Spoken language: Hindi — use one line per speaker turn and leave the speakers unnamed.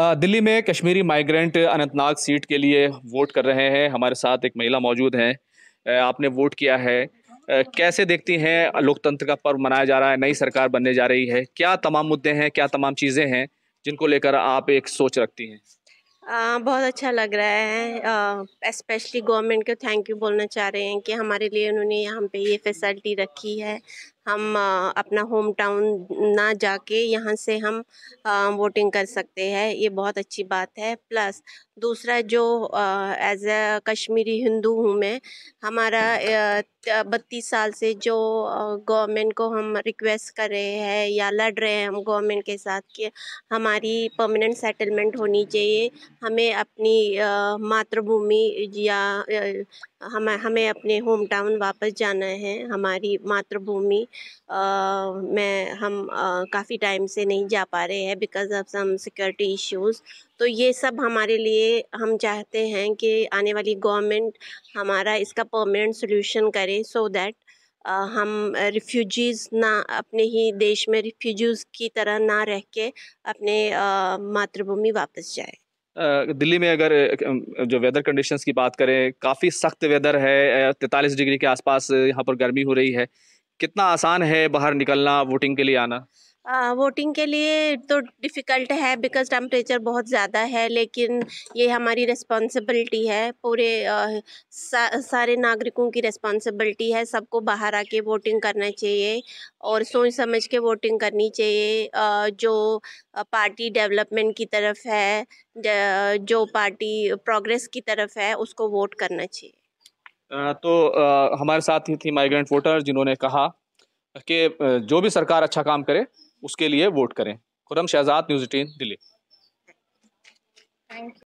दिल्ली में कश्मीरी माइग्रेंट अनंतनाग सीट के लिए वोट कर रहे हैं हमारे साथ एक महिला मौजूद हैं आपने वोट किया है कैसे देखती हैं लोकतंत्र का पर्व मनाया जा रहा है नई सरकार बनने जा रही है क्या तमाम मुद्दे हैं क्या तमाम चीज़ें हैं जिनको लेकर आप एक सोच रखती हैं
आ, बहुत अच्छा लग रहा है स्पेशली गवर्नमेंट को थैंक यू बोलना चाह रहे हैं कि हमारे लिए उन्होंने यहाँ पे ये फैसिलिटी रखी है हम अपना होम टाउन ना जाके यहाँ से हम वोटिंग कर सकते हैं ये बहुत अच्छी बात है प्लस दूसरा जो एज ए कश्मीरी हिंदू हूँ मैं हमारा बत्तीस साल से जो गवर्नमेंट को हम रिक्वेस्ट कर रहे हैं या लड़ रहे हैं हम गवर्नमेंट के साथ कि हमारी परमानेंट सेटलमेंट होनी चाहिए हमें अपनी मातृभूमि या हम हमें अपने होम टाउन वापस जाना है हमारी मातृभूमि मैं हम काफ़ी टाइम से नहीं जा पा रहे हैं because of some security issues तो ये सब हमारे लिए हम चाहते हैं कि आने वाली गवर्नमेंट हमारा इसका परमानेंट सोल्यूशन करे सो दैट हम रिफ्यूजीज़ ना अपने ही देश में रिफ्यूजीज़ की तरह ना रह के अपने मातृभूमि वापस
जाए दिल्ली में अगर जो वेदर कंडीशंस की बात करें काफ़ी सख्त वेदर है तैंतालीस डिग्री के आसपास यहाँ पर गर्मी हो रही है कितना आसान है बाहर निकलना वोटिंग के लिए आना
वोटिंग के लिए तो डिफ़िकल्ट है बिकॉज टेम्परेचर बहुत ज़्यादा है लेकिन ये हमारी रिस्पॉन्सिबिलिटी है पूरे आ, सा, सारे नागरिकों की रिस्पॉन्सिबिलिटी है सबको बाहर आके वोटिंग करना चाहिए और सोच समझ के वोटिंग करनी चाहिए आ, जो पार्टी डेवलपमेंट की तरफ है जो पार्टी प्रोग्रेस की तरफ है उसको वोट करना
चाहिए तो हमारे साथ ही थी माइग्रेंट वोटर जिन्होंने कहा कि जो भी सरकार अच्छा काम करे उसके लिए वोट करें खुरम शहजाद न्यूज़ एटीन
दिल्ली